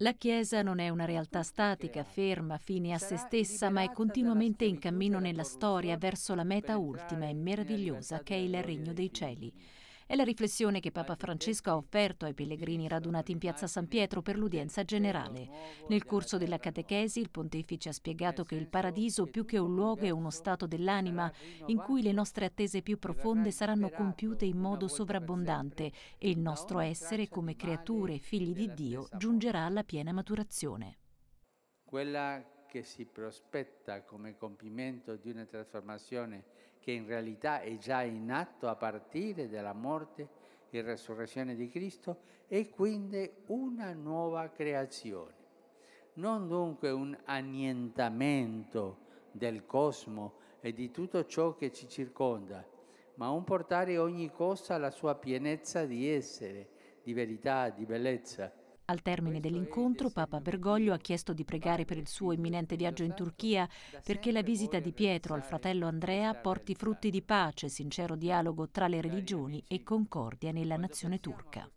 La Chiesa non è una realtà statica, ferma, fine a se stessa, ma è continuamente in cammino nella storia verso la meta ultima e meravigliosa che è il regno dei cieli. È la riflessione che Papa Francesco ha offerto ai pellegrini radunati in piazza San Pietro per l'udienza generale. Nel corso della catechesi il pontefice ha spiegato che il paradiso più che un luogo è uno stato dell'anima in cui le nostre attese più profonde saranno compiute in modo sovrabbondante e il nostro essere come creature, figli di Dio, giungerà alla piena maturazione. Quella che si prospetta come compimento di una trasformazione che in realtà è già in atto a partire dalla morte e resurrezione di Cristo e quindi una nuova creazione. Non dunque un annientamento del cosmo e di tutto ciò che ci circonda, ma un portare ogni cosa alla sua pienezza di essere, di verità, di bellezza al termine dell'incontro, Papa Bergoglio ha chiesto di pregare per il suo imminente viaggio in Turchia perché la visita di Pietro al fratello Andrea porti frutti di pace, sincero dialogo tra le religioni e concordia nella nazione turca.